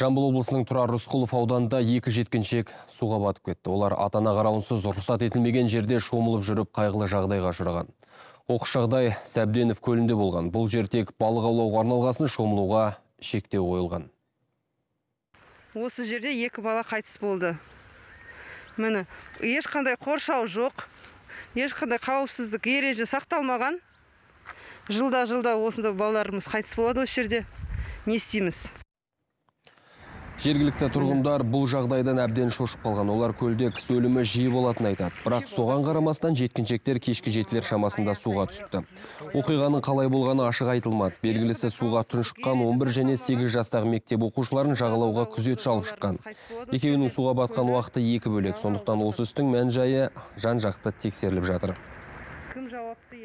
жамбыл облысының тұрар рысқұлов ауданында екі жеткіншек суға батып кетті олар ата ана қарауынсыз рұқсат етілмеген жерде шомылып жүріп қайғылы жағдайға ұшыраған оқыс жағдай сәбденов көлінде болған бұл жер тек балық аулауға арналғасын шомылуға шектеу қойылған осы жерде екі бала қайтыс болды міне ешқандай қоршау жоқ ешқандай қауіпсіздік ереже сақталмаған жылда жылда осындай балаларымыз қайтыс болады осы жерде не істейміз Жергілікті тұрғындар бұл жағдайдан әбден шошып қалған. Олар көлде кісі өлімі жиі болатын айтады. Бірақ соған қарамастан жеткіншектер кешкі жетілер шамасында суға түсіпті. Оқиғаның қалай болғаны ашық айтылмады. Белгілісі суға тұншыққан 11 және 8 жастағы мектеп оқушыларын жағалауға күзет шалып шыққан. Екеуінің суға батқан уақыты екі бөлек. Сондықтан осы үстің мән жайы жан жақты тексеріліп жатыр. Кім жауапты?